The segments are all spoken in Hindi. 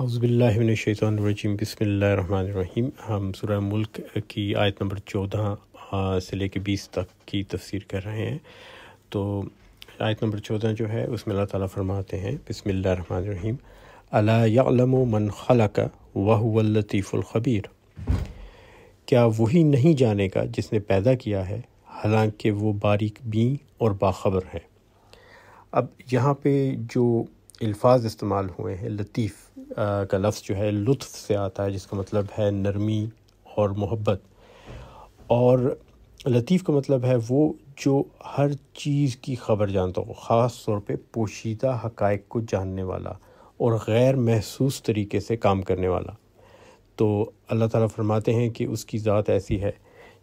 हौज़बिल्लिनशैतरजीम बसमीम हम सुरह मुल्क की आयत नंबर चौदह से लेकर बीस तक की तफसीर कर रहे हैं तो आयत नंबर चौदह जो है उसमें अल्लाह ताला फरमाते हैं बसमीम अलाम मन खलक वहलतीफ़ुलख़बीर क्या वही नहीं जाने का जिसने पैदा किया है हालांकि वो बारीक बी और बाखबर है अब यहाँ पे जो अल्फाज इस्तेमाल हुए हैं लतीफ़ का लफ्ज़ जो है लुत्फ़ से आता है जिसका मतलब है नरमी और मोहब्बत और लतीफ़ का मतलब है वो जो हर चीज़ की खबर जानता हो ख़ास तौर पे पोशीदा हकायक को जानने वाला और गैर महसूस तरीके से काम करने वाला तो अल्लाह ताला फरमाते हैं कि उसकी ज़ात ऐसी है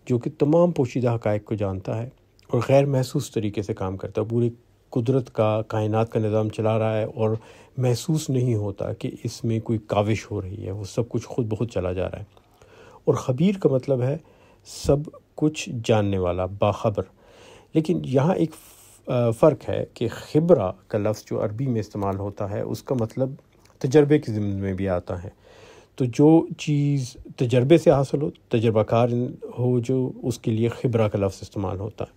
जो कि तमाम पोशीदा हकायक को जानता है और गैर महसूस तरीके से काम करता है पूरे कुदरत का कायनात का निज़ाम चला रहा है और महसूस नहीं होता कि इसमें कोई काविश हो रही है वो सब कुछ खुद बहुत चला जा रहा है और ख़बीर का मतलब है सब कुछ जानने वाला बाखबर लेकिन यहाँ एक फ़र्क है कि खबरा का लफ्ज़ जो अरबी में इस्तेमाल होता है उसका मतलब तजर्बे की ज़िम्मे में भी आता है तो जो चीज़ तजर्बे से हासिल हो तजर्बाकार हो जो उसके लिए खबरा का लफ्ज़ इस्तेमाल होता है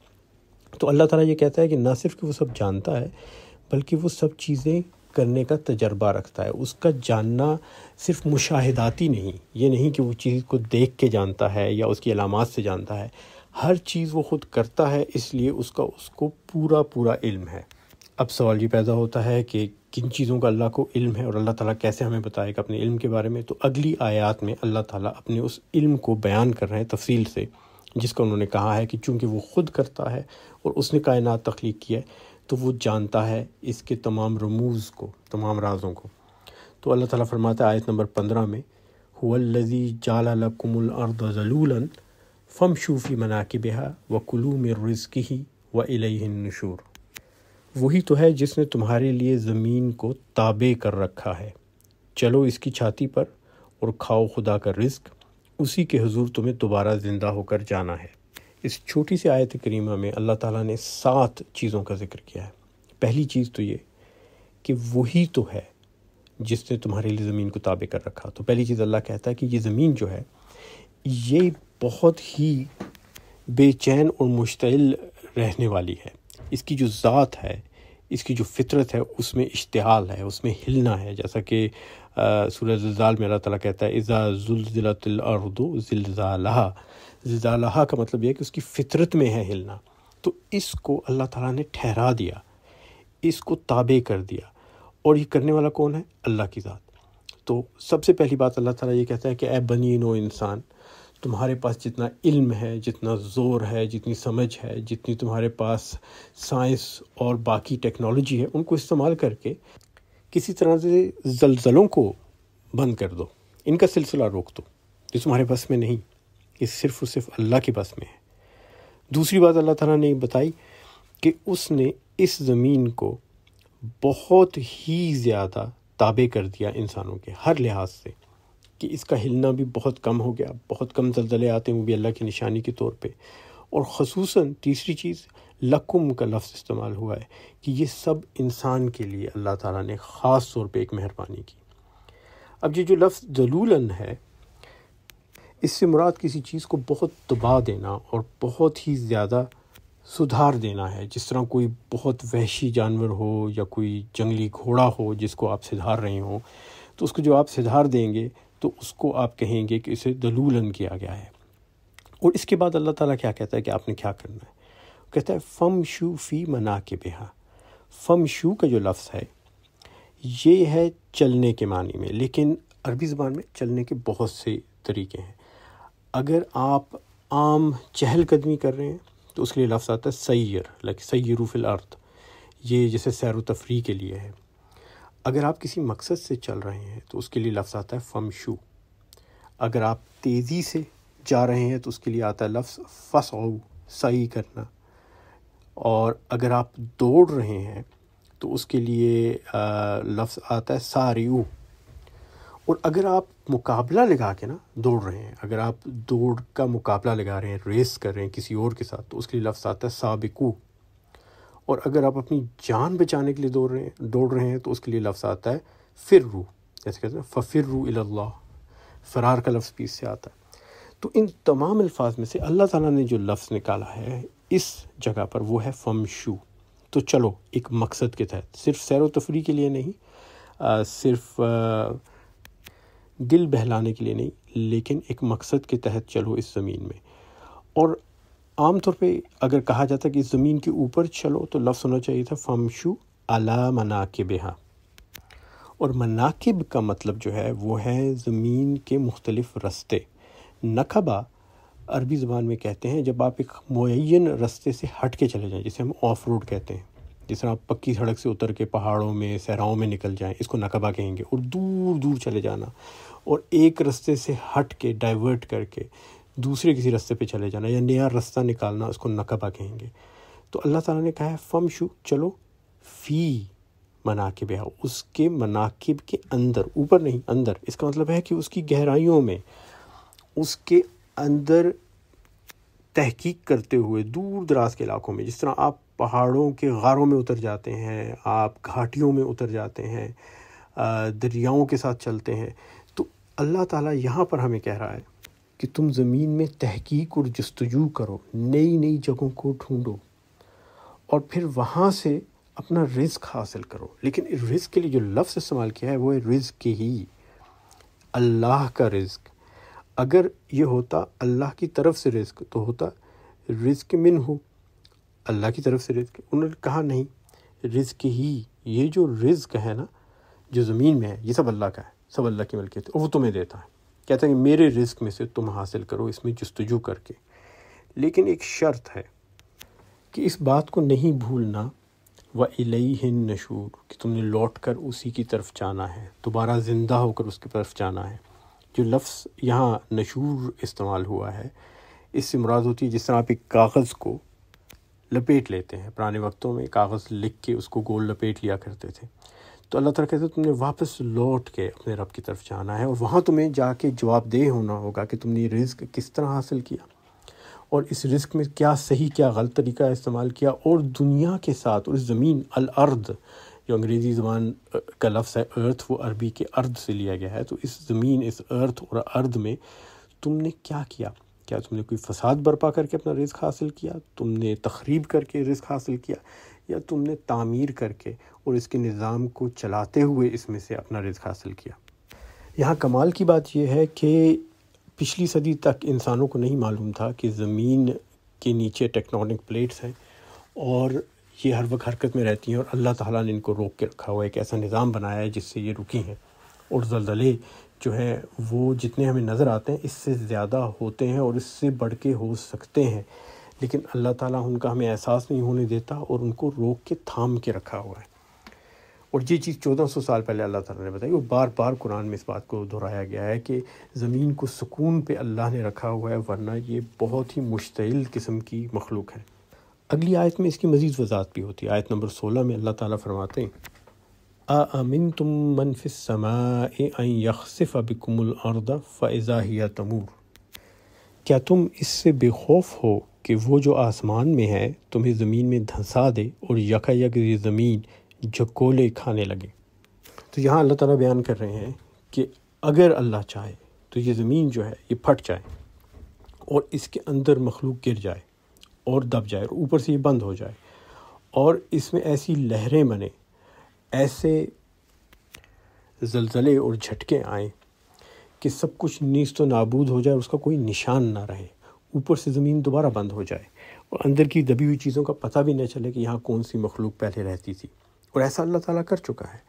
तो अल्लाह ताला ये कहता है कि ना सिर्फ कि वो सब जानता है बल्कि वो सब चीज़ें करने का तजर्बा रखता है उसका जानना सिर्फ मुशाहदाती नहीं ये नहीं कि वो चीज़ को देख के जानता है या उसकी अलामत से जानता है हर चीज़ वो ख़ुद करता है इसलिए उसका उसको पूरा पूरा इल्म है अब सवाल ये पैदा होता है कि किन चीज़ों का अल्लाह को इल्म है और अल्लाह ताला कैसे हमें बताएगा अपने इल्म के बारे में तो अगली आयात में अल्लाह ताला अपने उस इल्म को बयान कर रहे हैं तफसील से जिसको उन्होंने कहा है कि चूंकि वो ख़ुद करता है और उसने कायनात तख्लीक की है तो वो जानता है इसके तमाम रमूज़ को तमाम राजों को तो अल्लाह ताला फरमाता है आयत नंबर पंद्रह में हुल्लज़ी जालकुमलअर्द जलूलन फ़म शूफ़ी मनाकबहा व कुलू में रिज़की ही व इलनशूर वही तो है जिसने तुम्हारे लिए ज़मीन को ताबे कर रखा है चलो इसकी छाती पर और खाओ खुदा का रिस्क उसी के हजूर तुम्हें दोबारा ज़िंदा होकर जाना है इस छोटी सी आयत करीमा में अल्लाह ताला ने सात चीज़ों का जिक्र किया है पहली चीज़ तो ये कि वही तो है जिसने तुम्हारे लिए ज़मीन को ताबे कर रखा तो पहली चीज़ अल्लाह कहता है कि ये ज़मीन जो है ये बहुत ही बेचैन और मुश्तिल रहने वाली है इसकी जो ज़ात है इसकी जो फितरत है उसमें इश्तहाल है उसमें हिलना है जैसा कि सूर्य जल्जाल में अल्लाह ताला कहता है इज़ा जुलजिलतलर्दो जिलजालहा जिलजालहा का मतलब यह कि उसकी फितरत में है हिलना तो इसको अल्लाह ताला ने ठहरा दिया इसको ताबे कर दिया और ये करने वाला कौन है अल्लाह की ज़ात तो सबसे पहली बात अल्लाह ताला ये कहता है कि ए बनी नो इंसान तुम्हारे पास जितना इल्म है जितना ज़ोर है जितनी समझ है जितनी तुम्हारे पास साइंस और बाकी टेक्नोलॉजी है उनको इस्तेमाल करके किसी तरह से जलजलों को बंद कर दो इनका सिलसिला रोक दो जो तुम्हारे बस में नहीं ये सिर्फ और सिर्फ अल्लाह के बस में है दूसरी बात अल्लाह ताला ने बताई कि उसने इस ज़मीन को बहुत ही ज़्यादा ताबे कर दिया इंसानों के हर लिहाज से कि इसका हिलना भी बहुत कम हो गया बहुत कम जलजले आते हैं वो भी अल्लाह की निशानी के तौर पर और खसूस तीसरी चीज़ लकुम का लफ्ज़ इस्तेमाल हुआ है कि ये सब इंसान के लिए अल्लाह ताला ने ख़ास तौर पे एक मेहरबानी की अब ये जो लफ्ज़ जलूलन है इससे मुराद किसी चीज़ को बहुत दबा देना और बहुत ही ज़्यादा सुधार देना है जिस तरह कोई बहुत वहशी जानवर हो या कोई जंगली घोड़ा हो जिसको आप सुधार रहे हो तो उसको जो आप सुधार देंगे तो उसको आप कहेंगे कि इसे दलूलन किया गया है और इसके बाद अल्लाह ताला क्या कहता है कि आपने क्या करना है कहता है फ़म शू फ़ी मना के बेहा फ़म शू का जो लफ्ज़ है ये है चलने के मानी में लेकिन अरबी ज़बान में चलने के बहुत से तरीके हैं अगर आप आम चहलकदमी कर रहे हैं तो उसके लिए लफ्ज़ आता है सैर लाइक सैरूफिल अर्थ ये जैसे सैर तफरी के लिए है अगर आप किसी मकसद से चल रहे हैं तो उसके लिए लफ्ज़ आता है फ़म शू अगर आप तेज़ी से जा रहे हैं तो उसके लिए आता है लफ्ज़ फस सही करना और अगर आप दौड़ रहे हैं तो उसके लिए लफ्ज़ आता है सारियू और अगर आप मुकाबला लगा के ना दौड़ रहे हैं अगर आप दौड़ का मुकाबला लगा रहे हैं रेस कर रहे हैं किसी और के साथ तो उसके लिए लफ्ज़ आता है साबिकू और अगर आप अपनी जान बचाने के लिए दौड़ रहे हैं दौड़ रहे हैं तो उसके लिए लफ्ज़ आता है फिर रू जैसे कहते हैं फ़िर रू इल्ला फ़रार का लफ्ज़ भी इससे आता है तो इन तमाम अल्फाज में से अल्लाह ताला ने जो लफ्ज़ निकाला है इस जगह पर वो है फम शू तो चलो एक मकसद के तहत सिर्फ सैर तफरी के लिए नहीं आ, सिर्फ आ, दिल बहलाने के लिए नहीं लेकिन एक मकसद के तहत चलो इस ज़मीन में और आम तौर पे अगर कहा जाता कि ज़मीन के ऊपर चलो तो लफ्ज़ होना चाहिए था फमशू अला मनाकब हाँ और मनाकब का मतलब जो है वो है ज़मीन के मुख्तलिफ़ रस्ते नखबा अरबी ज़बान में कहते हैं जब आप एक मुन रस्ते से हट के चले जाएँ जिसे हम ऑफ रोड कहते हैं जिस तरह आप पक्की सड़क से उतर के पहाड़ों में सहराओं में निकल जाएँ इसको नकबा कहेंगे और दूर दूर चले जाना और एक रस्ते से हट के डाइवर्ट करके दूसरे किसी रस्ते पे चले जाना या नया रास्ता निकालना उसको नकबा कहेंगे तो अल्लाह ताला ने कहा है फम शू चलो फ़ी मनाकब है उसके मनाकब के अंदर ऊपर नहीं अंदर इसका मतलब है कि उसकी गहराइयों में उसके अंदर तहकीक करते हुए दूर दराज के इलाकों में जिस तरह आप पहाड़ों के गारों में उतर जाते हैं आप घाटियों में उतर जाते हैं दरियाओं के साथ चलते हैं तो अल्लाह ताला यहाँ पर हमें कह रहा है कि तुम ज़मीन में तहकीक और जस्तजू करो नई नई जगहों को ढूंढो और फिर वहाँ से अपना रिस्क हासिल करो लेकिन रिस्क के लिए जो लफ्ज़ इस्तेमाल किया है वो है के ही अल्लाह का रिज़्क अगर ये होता अल्लाह की तरफ से रिस्क तो होता रिस्क मिन हो अल्लाह की तरफ से रिस्क उन्होंने कहा नहीं रिस्क ही ये जो रिस्क है ना जो ज़मीन में है ये सब अल्लाह का है सब अल्लाह की मलकियत है वो तुम्हें देता है कहता है कि मेरे रिस्क में से तुम हासिल करो इसमें जस्तजू करके लेकिन एक शर्त है कि इस बात को नहीं भूलना व इलई नशूर कि तुमने लौट कर उसी की तरफ जाना है दोबारा ज़िंदा होकर उसकी तरफ जाना है जो लफ्ज़ यहाँ नशूर इस्तेमाल हुआ है इससे मुराद होती है जिस तरह आप एक कागज़ को लपेट लेते हैं पुराने वक्तों में कागज़ लिख के उसको गोल लपेट लिया करते थे तो अल्लाह ताला कहते तुमने वापस लौट के अपने रब की तरफ जाना है और वहाँ तुम्हें जाके जवाबदेह होना होगा कि तुमने ये रिस्क किस तरह हासिल किया और इस रिस्क में क्या सही क्या गलत तरीका इस्तेमाल किया और दुनिया के साथ और ज़मीन अलअर्द जो अंग्रेज़ी ज़बान का लफ्ज़ है अर्थ वो अरबी के अर्द से लिया गया है तो इस ज़मीन इस अर्थ और अर्द में तुमने क्या किया क्या तुमने कोई फसाद बर्पा करके अपना रिस्क हासिल किया तुमने तखरीब करके रिस्क हासिल किया या तुमने तामीर करके और इसके निज़ाम को चलाते हुए इसमें से अपना रिस्क हासिल किया यहाँ कमाल की बात यह है कि पिछली सदी तक इंसानों को नहीं मालूम था कि ज़मीन के नीचे टेक्नोनिक प्लेट्स हैं और ये हर वक्त हरकत में रहती हैं और अल्लाह ताला ने इनको रोक के रखा हुआ है एक ऐसा निज़ाम बनाया है जिससे ये रुकी हैं और जलजले जो हैं वो जितने हमें नज़र आते हैं इससे ज़्यादा होते हैं और इससे बढ़ के हो सकते हैं लेकिन अल्लाह ताला उनका हमें एहसास नहीं होने देता और उनको रोक के थाम के रखा हुआ है और ये चीज़ चौदह सौ साल पहले अल्लाह ताला ने बताई वो बार बार कुरान में इस बात को दोहराया गया है कि ज़मीन को सुकून पे अल्लाह ने रखा हुआ है वरना ये बहुत ही मुश्तिल किस्म की मखलूक है अगली आयत में इसकी मज़ीद वजात भी होती है आयत नंबर सोलह में अल्लाह ताला फरमाते हैं आमिन तुम मनफ़िसमा यखसिफ़ बिकुमुल अर्दा फ़ाज़ाहिया तमूर क्या तुम इससे बेखौफ हो कि वो जो आसमान में है तुम्हें ज़मीन में धंसा दे और यक ये ज़मीन जकोले खाने लगे तो यहाँ अल्लाह ताला बयान कर रहे हैं कि अगर अल्लाह चाहे तो ये ज़मीन जो है ये फट जाए और इसके अंदर मखलूक गिर जाए और दब जाए और ऊपर से ये बंद हो जाए और इसमें ऐसी लहरें बने ऐसे जलजले और झटके आए कि सब कुछ नीस तो नाबूद हो जाए उसका कोई निशान ना रहे ऊपर से ज़मीन दोबारा बंद हो जाए और अंदर की दबी हुई चीज़ों का पता भी न चले कि यहाँ कौन सी मखलूक पहले रहती थी और ऐसा अल्लाह ताला कर चुका है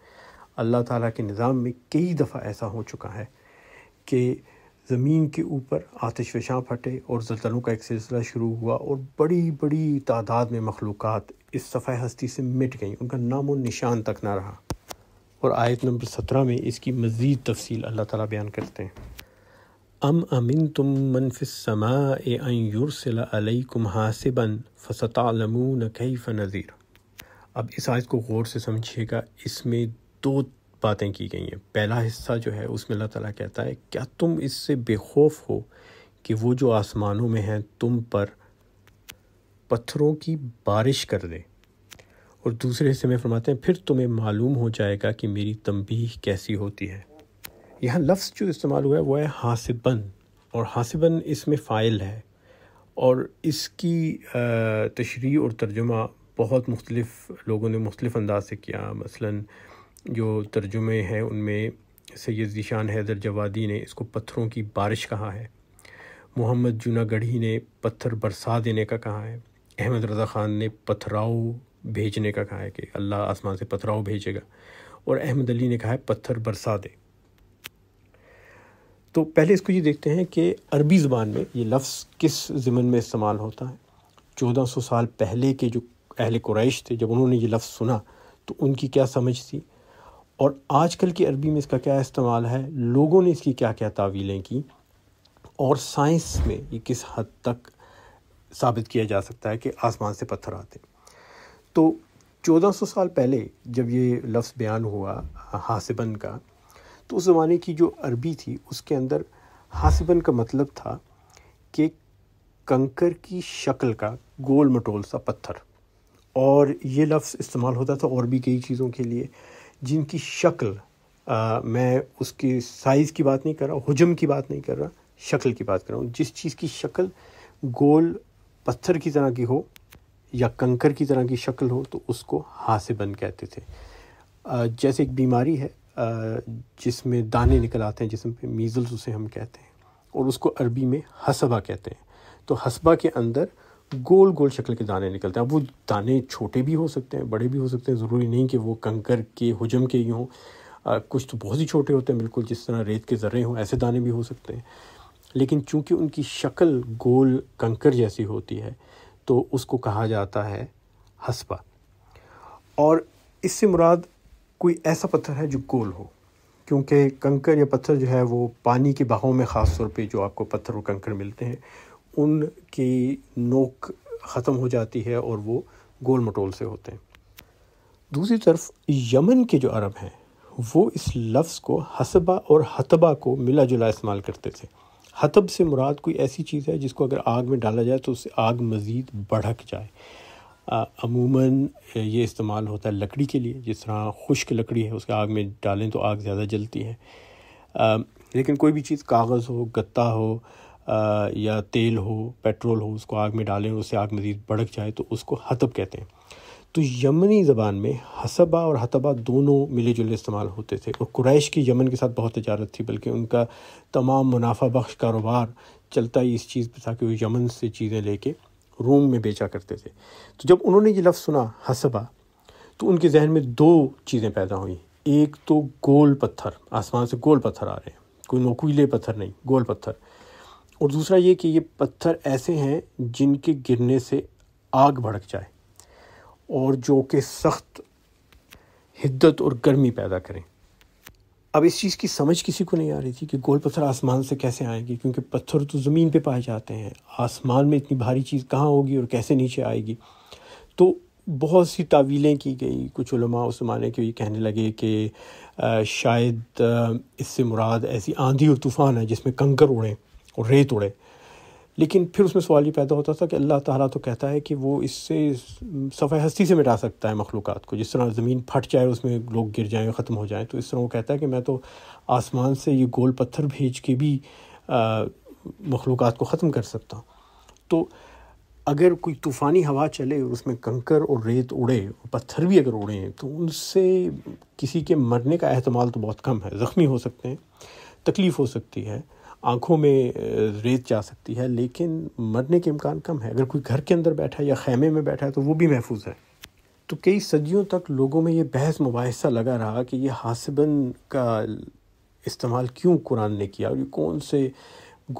अल्लाह ताला के निज़ाम में कई दफ़ा ऐसा हो चुका है कि ज़मीन के ऊपर आतिश फशां फटे और जल्दलों का एक सिलसिला शुरू हुआ और बड़ी बड़ी तादाद में मखलूक इस सफ़ा हस्ती से मिट गई उनका नाम व निशान तक ना रहा और आयत नंबर सत्रह में इसकी मज़ीद तफसील अल्लाह ताला बयान करते हैं अम अमिन तुम मनफिसमा एयुरसलकुम हासिबन कई फ़ नज़ीर अब इस आयत को गौर से समझिएगा इसमें दो बातें की गई हैं पहला हिस्सा जो है उसमें अल्लाह ताला कहता है क्या तुम इससे बेखौफ हो कि वो जो आसमानों में हैं तुम पर पत्थरों की बारिश कर दे और दूसरे हिस्से में फरमाते हैं फिर तुम्हें मालूम हो जाएगा कि मेरी तंबीह कैसी होती है यहाँ लफ्ज़ जो इस्तेमाल हुआ है वह है हासिबन और हासिबन इसमें फ़ाइल है और इसकी तशरी और तर्जुमा बहुत मुख्तलिफ़ लोगों ने मुख्तलिफ़ अंदाज से किया मसलन जो तर्जुमे हैं उनमें सैद ज़ीशान हैदर जवादी ने इसको पत्थरों की बारिश कहा है मोहम्मद जूनागढ़ी ने पत्थर बरसा देने का कहा है अहमद रज़ा ख़ान ने पथराव भेजने का कहा है कि अल्लाह आसमान से पथराव भेजेगा और अहमद अली ने कहा है पत्थर बरसा दे तो पहले इसको ये देखते हैं कि अरबी ज़बान में ये लफ्ज़ किस ज़मन में इस्तेमाल होता है चौदह सौ साल पहले के जो अहल क्रैश थे जब उन्होंने ये लफ्ज़ सुना तो उनकी क्या समझ थी और आजकल की अरबी में इसका क्या इस्तेमाल है लोगों ने इसकी क्या क्या तावीलें की और साइंस में ये किस हद तक साबित किया जा सकता है कि आसमान से पत्थर आते तो 1400 साल पहले जब ये लफ्ज़ बयान हुआ हासिबन का तो उस ज़माने की जो अरबी थी उसके अंदर हासिबन का मतलब था कि कंकर की शक्ल का गोल मटोल सा पत्थर और ये लफ्ज़ इस्तेमाल होता था और भी कई चीज़ों के लिए जिनकी शक्ल आ, मैं उसकी साइज़ की बात नहीं कर रहा हजम की बात नहीं कर रहा शक्ल की बात कर रहा हूँ जिस चीज़ की शक्ल गोल पत्थर की तरह की हो या कंकर की तरह की शक्ल हो तो उसको हासेबन कहते थे आ, जैसे एक बीमारी है जिसमें दाने निकल आते हैं जिसम पे मीज़ल्स उसे हम कहते हैं और उसको अरबी में हसबा कहते हैं तो हसबा के अंदर गोल गोल शक्ल के दाने निकलते हैं अब वो दाने छोटे भी हो सकते हैं बड़े भी हो सकते हैं ज़रूरी नहीं कि वो कंकर के हजम के ही हों कुछ तो बहुत ही छोटे होते हैं बिल्कुल जिस तरह रेत के ज़र्रे हों ऐसे दाने भी हो सकते हैं लेकिन चूंकि उनकी शक्ल गोल कंकर जैसी होती है तो उसको कहा जाता है हसपा और इससे मुराद कोई ऐसा पत्थर है जो गोल हो क्योंकि कंकर या पत्थर जो है वो पानी के बहाव में ख़ास तौर पे जो आपको पत्थर और कंकर मिलते हैं उन की नोक ख़त्म हो जाती है और वो गोल मटोल से होते हैं दूसरी तरफ यमन के जो अरब हैं वो इस लफ्ज़ को हसबा और हतबा को मिला जुला इस्तेमाल करते थे हतब से मुराद कोई ऐसी चीज़ है जिसको अगर आग में डाला जाए तो उससे आग मज़ीद बढ़क जाए अमूमन ये इस्तेमाल होता है लकड़ी के लिए जिस तरह खुश्क लकड़ी है उसके आग में डालें तो आग ज़्यादा जलती है आ, लेकिन कोई भी चीज़ कागज़ हो गत्ता हो या तेल हो पेट्रोल हो उसको आग में डालें उससे आग मज़ीद भड़क जाए तो उसको हतब कहते हैं तो यमनी ज़बान में हसबा और हतबा दोनों मिले जुले इस्तेमाल होते थे और कुरैश की यमन के साथ बहुत तजारत थी बल्कि उनका तमाम मुनाफा बख्श कारोबार चलता ही इस चीज़ पर था कि वो यमन से चीज़ें लेके रोम में बेचा करते थे तो जब उन्होंने ये लफ्ज़ सुना हसबा तो उनके जहन में दो चीज़ें पैदा हुई एक तो गोल पत्थर आसमान से गोल पत्थर आ रहे हैं कोई नोकीले पत्थर नहीं गोल पत्थर और दूसरा ये कि ये पत्थर ऐसे हैं जिनके गिरने से आग भड़क जाए और जो कि सख्त हिद्दत और गर्मी पैदा करें अब इस चीज़ की समझ किसी को नहीं आ रही थी कि गोल पत्थर आसमान से कैसे आएंगे क्योंकि पत्थर तो ज़मीन पे पाए जाते हैं आसमान में इतनी भारी चीज़ कहाँ होगी और कैसे नीचे आएगी तो बहुत सी तावीलें की गई कुछ उस ज़माने के ये कहने लगे कि शायद इससे मुराद ऐसी आंधी और तूफ़ान है जिसमें कंकर उड़ें और रेत उड़े लेकिन फिर उसमें सवाल ये पैदा होता था कि अल्लाह ताला तो कहता है कि वो इससे सफ़ा हस्ती से मिटा सकता है मखलूक को जिस तरह ज़मीन फट जाए उसमें लोग गिर जाएँ ख़त्म हो जाएँ तो इस तरह वो कहता है कि मैं तो आसमान से ये गोल पत्थर भेज के भी मखलूक को ख़त्म कर सकता हूँ तो अगर कोई तूफ़ानी हवा चले उसमें कंकर और रेत उड़े और पत्थर भी अगर उड़े तो उनसे किसी के मरने का अहतमाल तो बहुत कम है ज़ख्मी हो सकते हैं तकलीफ़ हो सकती है आँखों में रेत जा सकती है लेकिन मरने के इम्कान कम है अगर कोई घर के अंदर बैठा है या खैमे में बैठा है तो वो भी महफूज है तो कई सदियों तक लोगों में ये बहस मुबासा लगा रहा कि ये हासिबन का इस्तेमाल क्यों कुरान ने किया और ये कौन से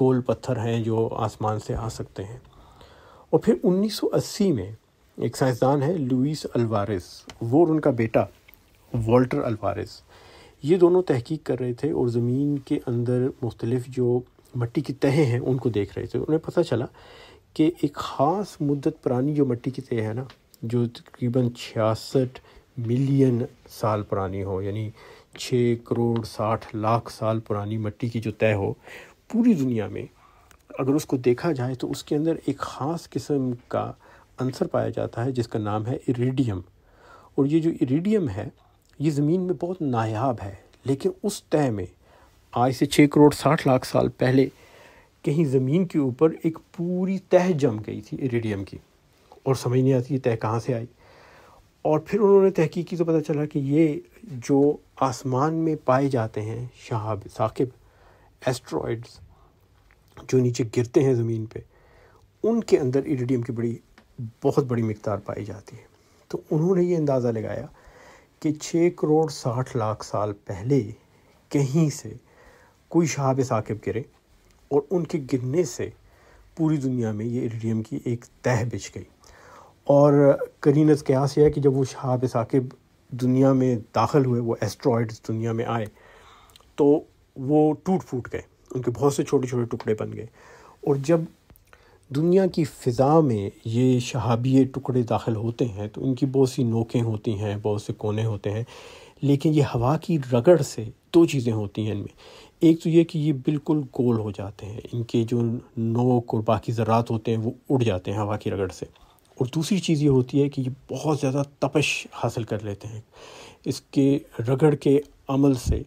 गोल पत्थर हैं जो आसमान से आ सकते हैं और फिर 1980 में एक साइंसदान है लुइस अलवारेस वो और उनका बेटा वॉल्टर अलवारेस ये दोनों तहकीक कर रहे थे और ज़मीन के अंदर मुख्तलिफ जो मट्टी की तहें हैं उनको देख रहे थे उन्हें पता चला कि एक ख़ास मुद्दत पुरानी जो मट्टी की तह है ना जो तकरीबन छियासठ मिलियन साल पुरानी हो यानी छः करोड़ साठ लाख साल पुरानी मट्टी की जो तय हो पूरी दुनिया में अगर उसको देखा जाए तो उसके अंदर एक ख़ास किस्म का अंसर पाया जाता है जिसका नाम है इरीडियम और ये जो इरीडियम है ये ज़मीन में बहुत नायाब है लेकिन उस तय में आज से छः करोड़ साठ लाख साल पहले कहीं ज़मीन के ऊपर एक पूरी तह जम गई थी इरीडियम की और समझ नहीं आती ये तह कहाँ से आई और फिर उन्होंने तहकीक की तो पता चला कि ये जो आसमान में पाए जाते हैं शहाब साकिब एस्ट्रॉइड्स जो नीचे गिरते हैं ज़मीन पे उनके अंदर इरीडियम की बड़ी बहुत बड़ी मकदार पाई जाती है तो उन्होंने ये अंदाज़ा लगाया कि छः करोड़ साठ लाख साल पहले कहीं से कोई शहाब साकिब गिरे और उनके गिरने से पूरी दुनिया में ये इरिडियम की एक तह बिछ गई और करीनस क्यास यह है कि जब वो शहाब साकिब दुनिया में दाखिल हुए वो एस्ट्रॉयड्स दुनिया में आए तो वो टूट फूट गए उनके बहुत से छोटे छोटे टुकड़े बन गए और जब दुनिया की फ़िज़ा में ये शहाबी टुकड़े दाखिल होते हैं तो इनकी बहुत सी नोकें होती हैं बहुत से कोने होते हैं लेकिन ये हवा की रगड़ से दो चीज़ें होती हैं इनमें एक तो ये कि ये बिल्कुल गोल हो जाते हैं इनके जो नोक और बाकी ज़रात होते हैं वो उड़ जाते हैं हवा की रगड़ से और दूसरी चीज़ ये होती है कि ये बहुत ज़्यादा तपश हासिल कर लेते हैं इसके रगड़ के अमल से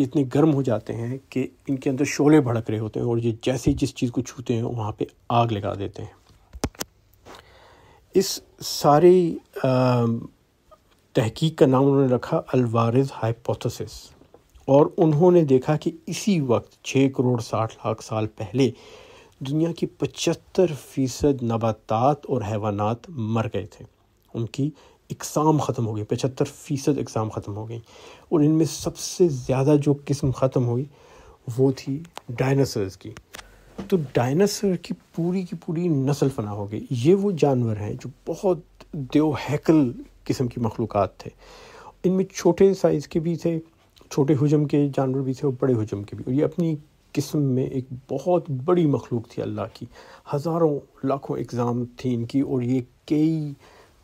ये इतने गर्म हो जाते हैं कि इनके अंदर शोले भड़क रहे होते हैं और ये जैसे ही जिस चीज़ को छूते हैं वहाँ पे आग लगा देते हैं इस सारी तहकीक का नाम उन्होंने रखा अलवारिज हाइपोथेसिस और उन्होंने देखा कि इसी वक्त छः करोड़ साठ लाख साल पहले दुनिया की पचहत्तर फ़ीसद नबातात और हैवानात मर गए थे उनकी इकसाम ख़त्म हो गई पचहत्तर फ़ीसद इकसाम ख़त्म हो गई और इनमें सबसे ज़्यादा जो किस्म ख़त्म हुई वो थी डायनासर्स की तो डायनासर की पूरी की पूरी नस्ल फना हो गई ये वो जानवर हैं जो बहुत देव किस्म की मखलूक थे इनमें छोटे साइज़ के भी थे छोटे हजम के जानवर भी थे और बड़े हजम के भी और ये अपनी किस्म में एक बहुत बड़ी मखलूक थी अल्लाह की हज़ारों लाखों एग्ज़ाम थी इनकी और ये कई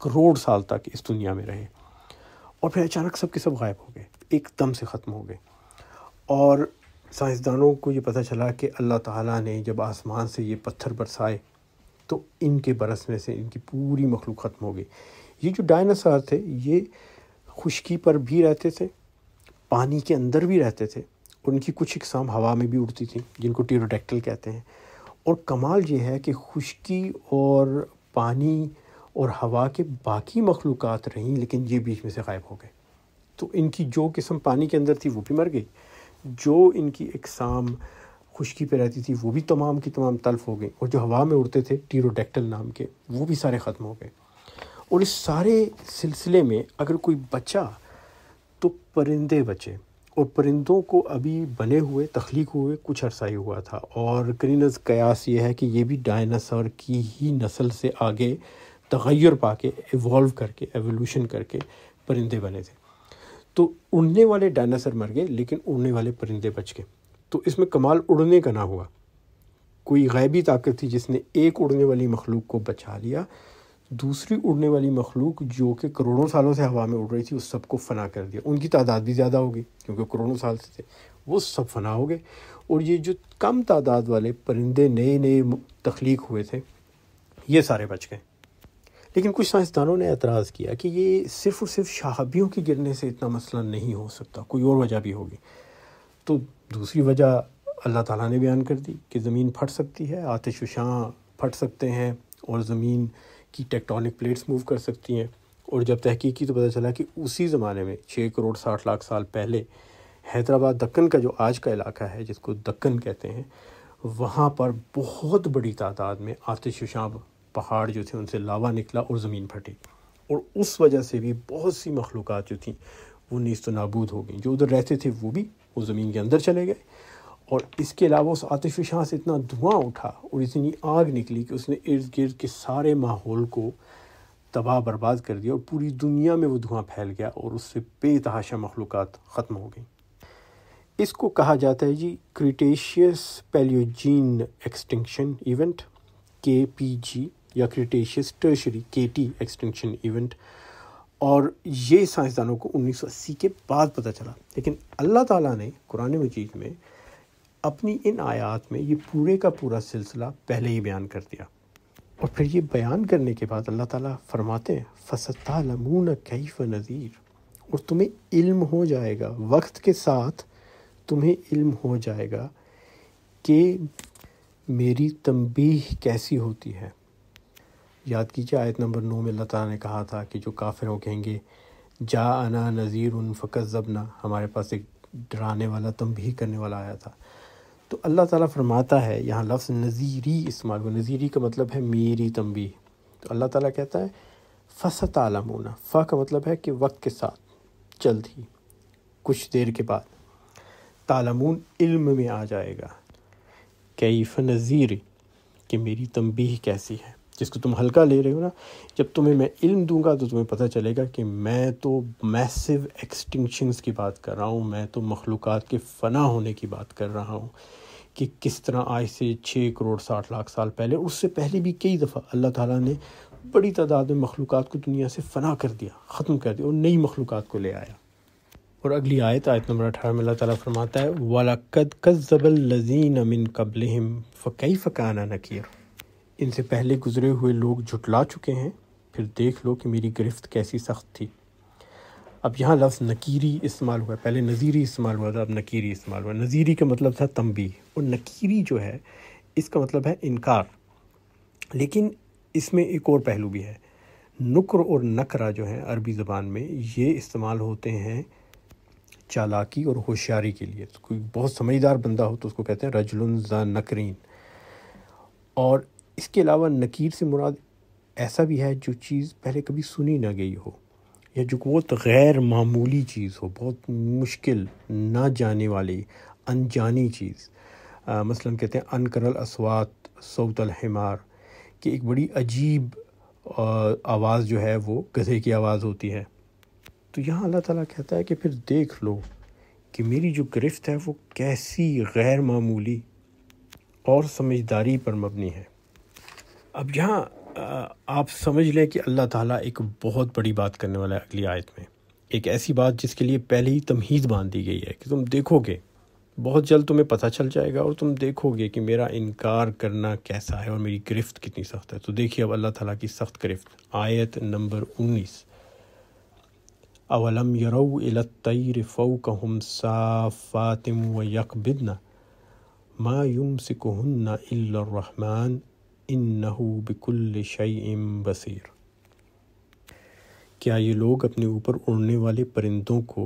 करोड़ साल तक इस दुनिया में रहे और फिर अचानक सब के सब गायब हो गए एकदम से ख़त्म हो गए और साइंसदानों को ये पता चला कि अल्लाह ताला ने जब आसमान से ये पत्थर बरसाए तो इनके बरसने से इनकी पूरी मखलूक ख़त्म हो गई ये जो डायनासार थे ये खुशकी पर भी रहते थे पानी के अंदर भी रहते थे और उनकी कुछ इकसाम हवा में भी उड़ती थी जिनको टीरोडेक्टल कहते हैं और कमाल ये है कि खुशकी और पानी और हवा के बाकी मखलूक रहीं लेकिन ये बीच में से गायब हो गए तो इनकी जो किस्म पानी के अंदर थी वो भी मर गई जो इनकी इकसाम खुशकी पे रहती थी वो भी तमाम की तमाम तल्फ हो गई और जो हवा में उड़ते थे टीरोडेक्टल नाम के वो भी सारे ख़त्म हो गए और इस सारे सिलसिले में अगर कोई बचा तो परिंदे बचे और परिंदों को अभी बने हुए तख्लीक हुए कुछ अरसा ही हुआ था और करीनज कयास ये है कि ये भी डायनासोर की ही नस्ल से आगे तगैर पा के इवॉल्व करके एवोल्यूशन करके परिंदे बने थे तो उड़ने वाले डायनासर मर गए लेकिन उड़ने वाले परिंदे बच गए तो इसमें कमाल उड़ने का ना हुआ कोई गैबी ताकत थी जिसने एक उड़ने वाली मखलूक को बचा लिया दूसरी उड़ने वाली मखलूक जो कि करोड़ों सालों से हवा में उड़ रही थी उस सबको फ़ना कर दिया उनकी तादाद भी ज़्यादा होगी क्योंकि करोड़ों साल से थे वो सब फना हो गए और ये जो कम तादाद वाले परिंदे नए नए तख्लीक हुए थे ये सारे बच गए लेकिन कुछ साइंसदानों ने एतराज़ किया कि ये सिर्फ़ और सिर्फ शहाबियों के गिरने से इतना मसला नहीं हो सकता कोई और वजह भी होगी तो दूसरी वजह अल्लाह ताला ने बयान कर दी कि ज़मीन फट सकती है आतिश शाह फट सकते हैं और ज़मीन की टेक्टोनिक प्लेट्स मूव कर सकती हैं और जब तहकीक की तो पता चला कि उसी ज़माने में छः करोड़ साठ लाख साल पहले हैदराबाद दक्कन का जो आज का इलाका है जिसको दक्कन कहते हैं वहाँ पर बहुत बड़ी तादाद में आतिश शाह पहाड़ जो थे उनसे लावा निकला और ज़मीन फटी और उस वजह से भी बहुत सी मखलूक जो थी वो नीस्त नाबूद हो गई जो उधर रहते थे वो भी वो ज़मीन के अंदर चले गए और इसके अलावा उस आतिशी शाह से इतना धुआं उठा और इतनी आग निकली कि उसने इर्द गिर्द के सारे माहौल को तबाह बर्बाद कर दिया और पूरी दुनिया में वो धुआं फैल गया और उससे बेतहाशा मखलूक ख़त्म हो गई इसको कहा जाता है जी Cretaceous Paleogene extinction event K P G या Cretaceous Tertiary K T extinction event और ये साइंसदानों को 1980 के बाद पता चला लेकिन अल्लाह ताला ने कुरान मजीद में अपनी इन आयात में ये पूरे का पूरा सिलसिला पहले ही बयान कर दिया और फिर ये बयान करने के बाद अल्लाह ताला फरमाते हैं फ़सतालमून कैफ नज़ीर और तुम्हें इल्म हो जाएगा वक्त के साथ तुम्हें इल्म हो जाएगा कि मेरी तंबीह कैसी होती है याद कीजिए आयत नंबर नौ में अल्लाह ताला ने कहा था कि जो काफिरों कहेंगे जा आना नज़ीर उन फ़कत ज़बना हमारे पास एक डराने वाला भी करने वाला आया था तो अल्लाह ताला फरमाता है यहाँ लफ्ज़ नज़ीरी इस्तेमाल हुआ नज़ीरी का मतलब है मेरी तंबी तो अल्लाह ताला कहता है फसत आलमूना फ़ा का मतलब है कि वक्त के साथ ही कुछ देर के बाद तालमून इल्म में आ जाएगा कैफ नज़ीर कि मेरी तंबी कैसी है जिसको तुम हल्का ले रहे हो ना जब तुम्हें मैं इल्म दूंगा तो तुम्हें पता चलेगा कि मैं तो मैसिव एक्सटिंक्शंस की बात कर रहा हूँ मैं तो मखलूक़ के फ़ना होने की बात कर रहा हूँ कि किस तरह आज से छः करोड़ साठ लाख साल पहले उससे पहले भी कई दफ़ा अल्लाह ताला ने बड़ी तादाद में मखलूक को दुनिया से फ़ना कर दिया ख़त्म कर दिया और नई मखलूक को ले आया और अगली आयत आयत नंबर अठारह में अल्लाह ताला फरमाता है वाला कद कद जबल लजीन अमिन कबल फ़कई फ़काना नकीर इनसे पहले गुजरे हुए लोग जुटला चुके हैं फिर देख लो कि मेरी गिरफ्त कैसी सख्त थी अब यहाँ लफ्ज़ नकीरी इस्तेमाल हुआ पहले नज़ीरी इस्तेमाल हुआ था अब नकीरी इस्तेमाल हुआ नज़ीरी का मतलब था तंबी और नकीरी जो है इसका मतलब है इनकार लेकिन इसमें एक और पहलू भी है नुक्र और नकरा जो है अरबी ज़बान में ये इस्तेमाल होते हैं चालाकी और होशियारी के लिए तो कोई बहुत समझदार बंदा हो तो उसको कहते हैं रजलन ज़ा नकरीन और इसके अलावा नकीर से मुराद ऐसा भी है जो चीज़ पहले कभी सुनी ना गई हो या जो बहुत गैर मामूली चीज़ हो बहुत मुश्किल ना जाने वाली अनजानी चीज़ मसलन कहते हैं अनकरल असवात सऊत अलहमार कि एक बड़ी अजीब आवाज़ जो है वो गधे की आवाज़ होती है तो यहाँ अल्लाह ताला कहता है कि फिर देख लो कि मेरी जो गिरफ्त है वो कैसी गैर मामूली और समझदारी पर मबनी है अब यहाँ आप समझ लें कि अल्लाह ताला एक बहुत बड़ी बात करने वाला है अगली आयत में एक ऐसी बात जिसके लिए पहले ही तमहीद बांध दी गई है कि तुम देखोगे बहुत जल्द तुम्हें पता चल जाएगा और तुम देखोगे कि मेरा इनकार करना कैसा है और मेरी गिरफ्त कितनी सख्त है तो देखिए अब अल्लाह ताला की सख्त गिरफ्त आयत नंबर उन्नीस अवलम यरऊ इलतईर फ़ौकहम साफ़ातिम व यकबिदना मा युम सिकहन्ना इल्लरहमान इन्नहू बिकुल शईम बसीर क्या ये लोग अपने ऊपर उड़ने वाले परिंदों को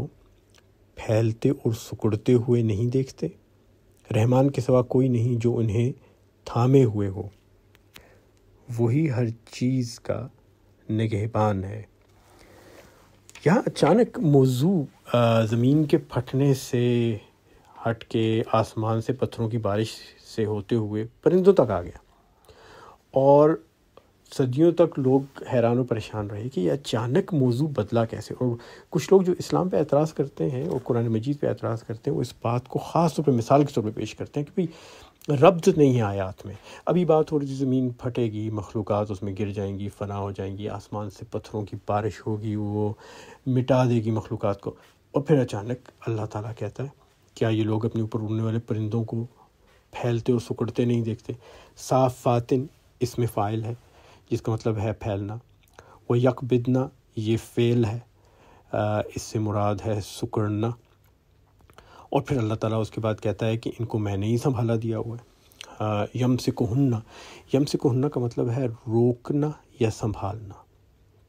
फैलते और सुकुड़ते हुए नहीं देखते रहमान के सिवा कोई नहीं जो उन्हें थामे हुए हो वही हर चीज़ का निगहबान है यहाँ अचानक मौजू ज़मीन के फटने से हट के आसमान से पत्थरों की बारिश से होते हुए परिंदों तक आ गया और सदियों तक लोग हैरान परेशान रहे कि ये अचानक मौजू बदला कैसे और कुछ लोग जो इस्लाम पे एतराज़ करते हैं और कुरान मजीद पे एतराज़ करते हैं वो इस बात को ख़ास तौर पर मिसाल के तौर पर पेश करते हैं कि भाई रब्ज नहीं है आयात में अभी बात हो रही ज़मीन फटेगी मखलूक उसमें गिर जाएंगी फना हो जाएंगी आसमान से पत्थरों की बारिश होगी वो मिटा देगी मखलूक को और फिर अचानक अल्लाह ताला कहता है क्या ये लोग अपने ऊपर उड़ने वाले परिंदों को फैलते और सुकड़ते नहीं देखते साफ़ फातिन इसमें फ़ाइल है जिसका मतलब है फैलना वो यक बिदना ये फ़ेल है इससे मुराद है सुकड़ना और फिर अल्लाह ताला उसके बाद कहता है कि इनको मैंने ही संभाला दिया हुआ है यम से कोहन्ना यम से कोहन्ना का मतलब है रोकना या संभालना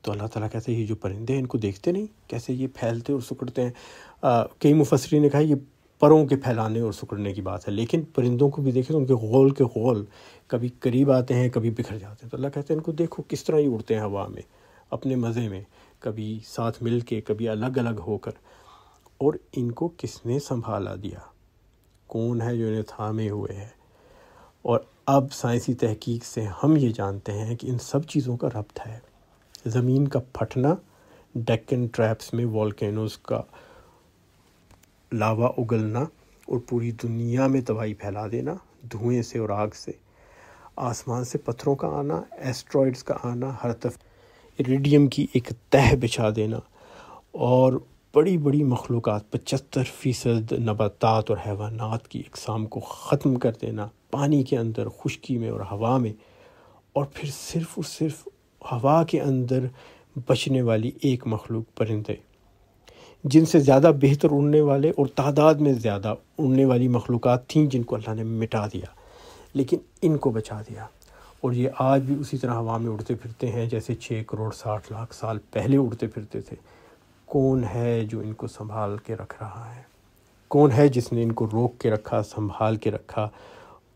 तो अल्लाह ताला कहते हैं ये जो परिंदे हैं इनको देखते नहीं कैसे ये फैलते और सुकड़ते हैं कई मुफसरी ने कहा ये परों के फैलाने और सुकड़ने की बात है लेकिन परिंदों को भी देखें तो उनके गोल के गोल कभी करीब आते हैं कभी बिखर जाते हैं तो अल्लाह कहते हैं इनको देखो किस तरह ही उड़ते हैं हवा में अपने मज़े में कभी साथ मिल के कभी अलग अलग होकर और इनको किसने संभाला दिया कौन है जो इन्हें थामे हुए है और अब साइंसी तहकीक से हम ये जानते हैं कि इन सब चीज़ों का रब्त है ज़मीन का फटना डेक्कन ट्रैप्स में वॉलकैनोज़ का लावा उगलना और पूरी दुनिया में तबाही फैला देना धुएं से और आग से आसमान से पत्थरों का आना एस्ट्रॉइड्स का आना हर तरफ रेडियम की एक तह बिछा देना और बड़ी बड़ी मखलूक पचहत्तर फ़ीसद नबातात और हैवानात की इकसाम को ख़त्म कर देना पानी के अंदर खुश्की में और हवा में और फिर सिर्फ़ और सिर्फ हवा के अंदर बचने वाली एक मखलूक परिंदे जिनसे ज़्यादा बेहतर उड़ने वाले और तादाद में ज़्यादा उड़ने वाली मखलूक थी जिनको अल्लाह ने मिटा दिया लेकिन इनको बचा दिया और ये आज भी उसी तरह हवा में उड़ते फिरते हैं जैसे छः करोड़ साठ लाख साल पहले उड़ते फिरते थे कौन है जो इनको संभाल के रख रहा है कौन है जिसने इनको रोक के रखा संभाल के रखा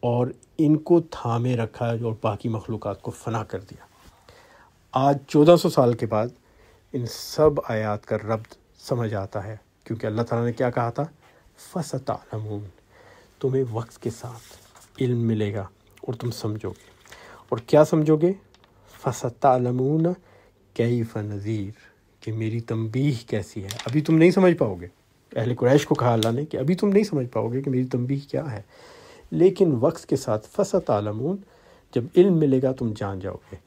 और इनको थामे रखा और बाकी मखलूक को फना कर दिया आज चौदह सौ साल के बाद इन सब आयात का रब्त समझ आता है क्योंकि अल्लाह ताला ने क्या कहा था फ़सत आलमून तुम्हें वक्त के साथ इल्म मिलेगा और तुम समझोगे और क्या समझोगे फ़सत आलमून कैफ नज़ीर कि मेरी तंबीह कैसी है अभी तुम नहीं समझ पाओगे अहल क्रैश को कहा अल्लाह ने कि अभी तुम नहीं समझ पाओगे कि मेरी तंबीह क्या है लेकिन वक्त के साथ फ़सत आलमून जब इल्म मिलेगा तुम जान जाओगे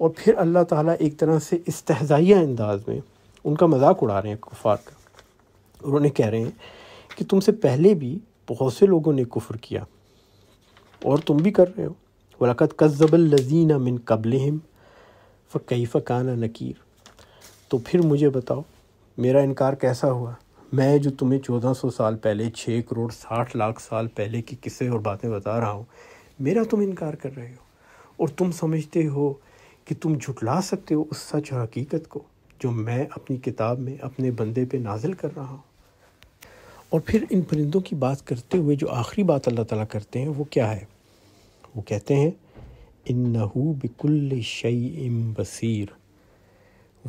और फिर अल्लाह ताला एक तरह से इस्तहज़ाइया अंदाज में उनका मजाक उड़ा रहे हैं कुफार का उन्होंने कह रहे हैं कि तुमसे पहले भी बहुत से लोगों ने कुफर किया और तुम भी कर रहे हो वलकत कज़बल लजीना मिन कबल हम फ़कई फ़काना नकीर तो फिर मुझे बताओ मेरा इनकार कैसा हुआ मैं जो तुम्हें चौदह सौ साल पहले छः करोड़ साठ लाख साल पहले की किस्से और बातें बता रहा हूँ मेरा तुम इनकार कर रहे हो और तुम समझते हो कि तुम झुटला सकते हो उस सच हकीकत को जो मैं अपनी किताब में अपने बंदे पे नाजिल कर रहा हूँ और फिर इन परिंदों की बात करते हुए जो आखिरी बात अल्लाह ताला करते हैं वो क्या है वो कहते हैं इन नहू बिकुल शई इम बसीर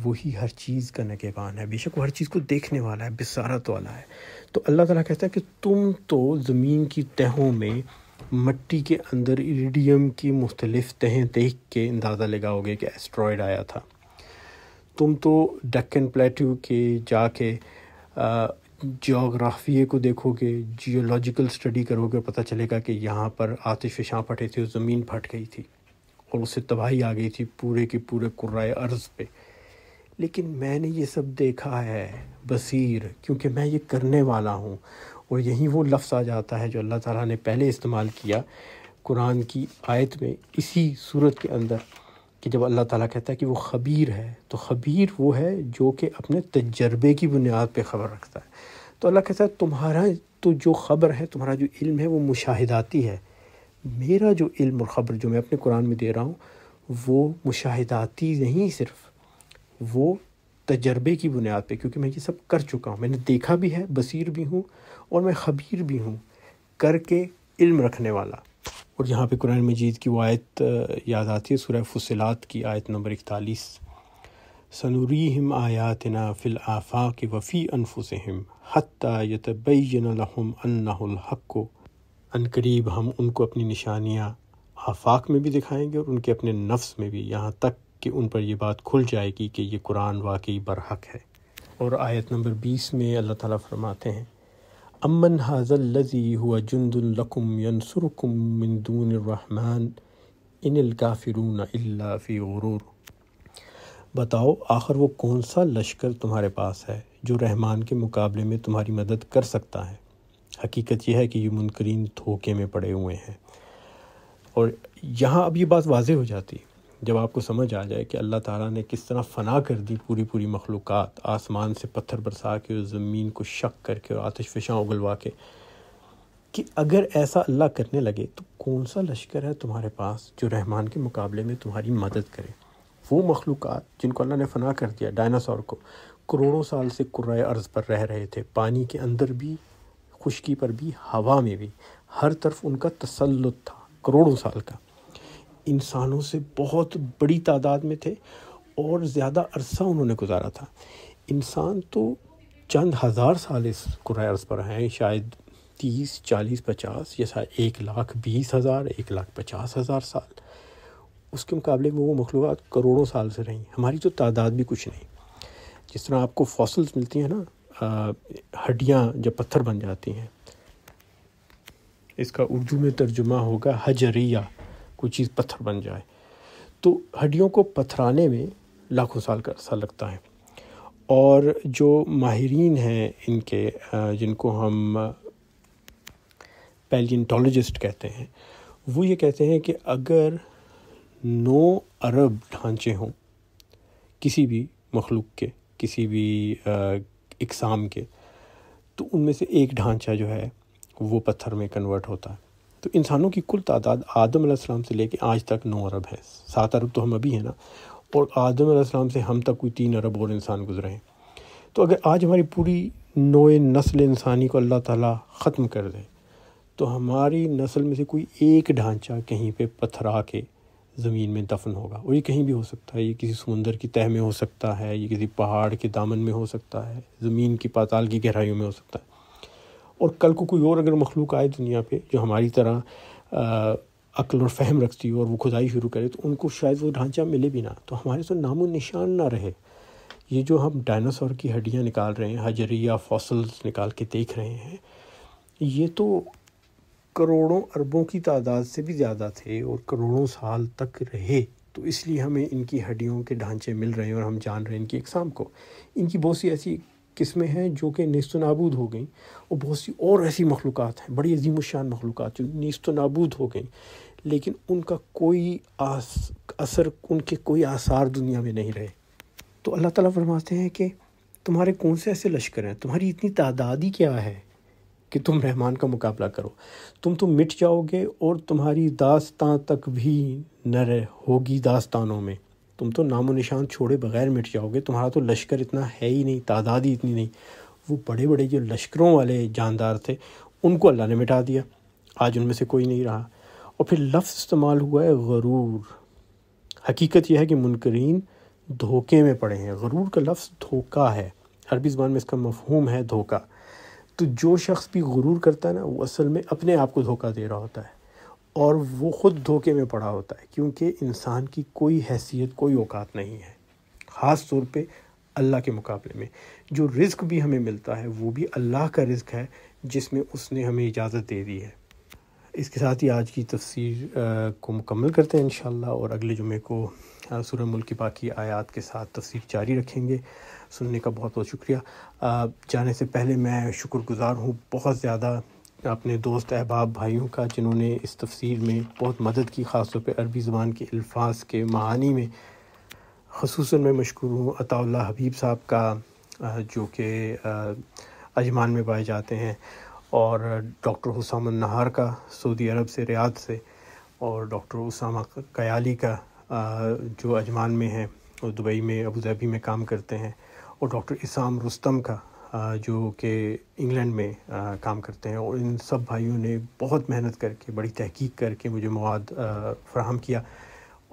वही हर चीज़ का नगेबान है बेशक वो हर चीज़ को देखने वाला है बिसारत वाला है तो अल्लाह ताला कहता है कि तुम तो ज़मीन की तहों में मट्टी के अंदर इरिडियम की मुख्तलिफ़ तहें देख के अंदाज़ा लगाओगे कि एस्ट्रॉयड आया था तुम तो डेक्कन प्लेट्यू के जाके जोग्राफिए को देखोगे जियोलॉजिकल स्टडी करोगे पता चलेगा कि यहाँ पर आतिश शाह फटे थे ज़मीन फट गई थी और उससे तबाही आ गई थी पूरे के पूरे कुर्रा अर्ज़ पे लेकिन मैंने ये सब देखा है बसीर क्योंकि मैं ये करने वाला हूँ और यहीं वो लफ्ज़ आ जाता है जो अल्लाह ताला ने पहले इस्तेमाल किया कुरान की आयत में इसी सूरत के अंदर कि जब अल्लाह ताला कहता है कि वो खबीर है तो खबीर वो है जो कि अपने तजर्बे की बुनियाद पे खबर रखता है तो अल्लाह कहता है तुम्हारा तो जो ख़बर है तुम्हारा जो इल्म है वो मुशाहिदाती है मेरा जो इल्म और ख़बर जो मैं अपने कुरान में दे रहा हूँ वो मुशाहिदाती नहीं सिर्फ वो तजर्बे की बुनियाद पे क्योंकि मैं ये सब कर चुका हूँ मैंने देखा भी है बसीर भी हूँ और मैं खबीर भी हूँ करके इल्म रखने वाला और यहाँ पे कुरान मजीद की वायत याद आती है सुरह फुसलात की आयत नंबर इकतालीस सनूरी हम आयात ना फिल आफा के वफ़ी अनफुस हम को अन करीब हम उनको अपनी निशानियाँ आफाक में भी दिखाएंगे और उनके अपने नफ्स में भी यहाँ तक कि उन पर यह बात खुल जाएगी कि ये कुरान वाकई बरहक है और आयत नंबर बीस में अल्लाह ताली फरमाते हैं अमन हाजल्लजी हुआ जुंदुल्लकुम यनसुरकुम मिन दून रहमान इनिल काफिरून फ़ी गुरूर बताओ आखिर वो कौन सा लश्कर तुम्हारे पास है जो रहमान के मुकाबले में तुम्हारी मदद कर सकता है हकीकत यह है कि ये मुनकरीन धोखे में पड़े हुए हैं और यहाँ अब ये बात वाज हो जाती है जब आपको समझ आ जाए कि अल्लाह ताला ने किस तरह फ़ना कर दी पूरी पूरी मखलूक आसमान से पत्थर बरसा के और ज़मीन को शक करके और आतश फिशाँ उगलवा के कि अगर ऐसा अल्लाह करने लगे तो कौन सा लश्कर है तुम्हारे पास जो रहमान के मुकाबले में तुम्हारी मदद करे वो मखलूक जिनको अल्लाह ने फ़ना कर दिया डायनासोर को करोड़ों साल से कुर्रा अर्ज़ पर रह रहे थे पानी के अंदर भी खुशकी पर भी हवा में भी हर तरफ उनका तसलुत था करोड़ों साल का इंसानों से बहुत बड़ी तादाद में थे और ज़्यादा अरसा उन्होंने गुजारा था इंसान तो चंद हज़ार साल इस कुराए अर्ज़ पर हैं शायद तीस चालीस पचास या शायद एक लाख बीस हज़ार एक लाख पचास हज़ार साल उसके मुकाबले में वो मखलूक करोड़ों साल से रहीं हमारी तो तादाद भी कुछ नहीं जिस तरह आपको फॉसल्स मिलती हैं ना हड्डियाँ जब पत्थर बन जाती हैं इसका उर्दू में तर्जुमा होगा हजरिया कोई चीज़ पत्थर बन जाए तो हड्डियों को पथराने में लाखों साल का अर्सा लगता है और जो माहरीन हैं इनके जिनको हम पैलियनटोलोजिस्ट कहते हैं वो ये कहते हैं कि अगर नौ अरब ढांचे हों किसी भी मखलूक के किसी भी इकसाम के तो उनमें से एक ढांचा जो है वो पत्थर में कन्वर्ट होता है तो इंसानों की कुल तादाद आदम सलाम से लेके आज तक नौ अरब है सात अरब तो हम अभी हैं ना और आदम आदम से हम तक कोई तीन अरब और इंसान गुजरे हैं तो अगर आज हमारी पूरी नोए नस्ल इंसानी को अल्लाह ताला ख़त्म कर दे तो हमारी नस्ल में से कोई एक ढांचा कहीं पे पथरा के ज़मीन में दफन होगा और ये कहीं भी हो सकता है ये किसी समंदर की तह में हो सकता है ये किसी पहाड़ के दामन में हो सकता है ज़मीन की पाताल की गहराइयों में हो सकता है और कल को कोई और अगर मखलूक आए दुनिया पर जो हमारी तरह अक्ल और फहम रखती हो और वो खुदाई शुरू करे तो उनको शायद वो ढांचा मिले भी ना तो हमारे तो नामो निशान ना रहे ये जो हम डायनासोर की हड्डियाँ निकाल रहे हैं हजरिया फॉसल्स निकाल के देख रहे हैं ये तो करोड़ों अरबों की तादाद से भी ज़्यादा थे और करोड़ों साल तक रहे तो इसलिए हमें इनकी हड्डियों के ढांचे मिल रहे हैं और हम जान रहे हैं इनकी इकसाम को इनकी बहुत सी ऐसी किस्में हैं जो कि नस्त नाबूद हो गई और बहुत सी और ऐसी मखलूक हैं बड़ी अजीम शान मखलूक जो नेस्त नाबूद हो गई लेकिन उनका कोई आस, असर उनके कोई आसार दुनिया में नहीं रहे तो अल्लाह ताली फरमाते हैं कि तुम्हारे कौन से ऐसे लश्कर हैं तुम्हारी इतनी तादाद ही क्या है कि तुम रहमान का मुकाबला करो तुम तो मिट जाओगे और तुम्हारी दास्तान तक भी न होगी दास्तानों में तुम तो नामो निशान छोड़े बगैर मिट जाओगे तुम्हारा तो लश्कर इतना है ही नहीं तादाद ही इतनी नहीं वो बड़े बड़े जो लश्करों वाले जानदार थे उनको अल्लाह ने मिटा दिया आज उनमें से कोई नहीं रहा और फिर लफ्ज़ इस्तेमाल हुआ है गरूर हकीकत यह है कि मुनकरीन धोखे में पड़े हैं गरूर का लफ्ज़ धोखा है अरबी ज़बान में इसका मफहूम है धोखा तो जो शख्स भी गुरूर करता है ना वो असल में अपने आप को धोखा दे रहा होता है और वो ख़ुद धोखे में पड़ा होता है क्योंकि इंसान की कोई हैसियत कोई औकात नहीं है ख़ास तौर पे अल्लाह के मुकाबले में जो रिस्क भी हमें मिलता है वो भी अल्लाह का रिस्क है जिसमें उसने हमें इजाज़त दे दी है इसके साथ ही आज की तफसीर को मुकम्मल करते हैं इन और अगले जुमे को सूर्य मुल्क की बाकी आयात के साथ तफसीर जारी रखेंगे सुनने का बहुत बहुत शुक्रिया जाने से पहले मैं शुक्रगुज़ार हूँ बहुत ज़्यादा अपने दोस्त अहबाब भाइयों का जिन्होंने इस तफसीर में बहुत मदद की ख़ास तौर पर अरबी ज़बान के अल्फाज के महानी में खसूस मैं मशहूर हूँ अता हबीब साहब का जो कि अजमान में पाए जाते हैं और डॉक्टर हुसाम नहार का सऊदी अरब से रियाद से और डॉक्टर उसामा कयाली का जो अजमान में है और दुबई में अबू धाबी में काम करते हैं और डॉक्टर इसाम रुस्तम का जो कि इंग्लैंड में काम करते हैं और इन सब भाइयों ने बहुत मेहनत करके बड़ी तहकीक करके मुझे मवाद फ्राहम किया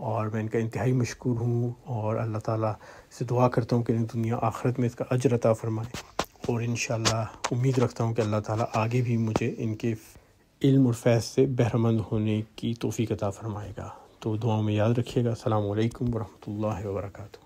और मैं इनका इंतहाई मशहूर हूँ और अल्लाह ताला से दुआ करता हूँ कि दुनिया आखिरत में इसका अजर अता फ़रमाए और इन उम्मीद रखता हूँ कि अल्लाह ताला आगे भी मुझे इनके इल्म और फैज़ से बहरमंद होने की तोफ़ी अता फ़रमाएगा तो दुआओं में याद रखिएगा अल्लाम वरहमल वर्का